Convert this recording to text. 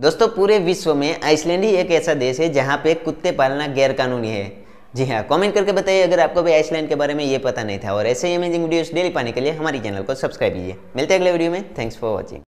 दोस्तों पूरे विश्व में आइसलैंड ही एक ऐसा देश है जहाँ पे कुत्ते पालना गैरकानूनी है जी हाँ कमेंट करके बताइए अगर आपको भी आइसलैंड के बारे में ये पता नहीं था और ऐसे ही अमेजिंग वीडियोस डेली पाने के लिए हमारे चैनल को सब्सक्राइब कीजिए मिलते हैं अगले वीडियो में थैंक्स फॉर वॉचिंग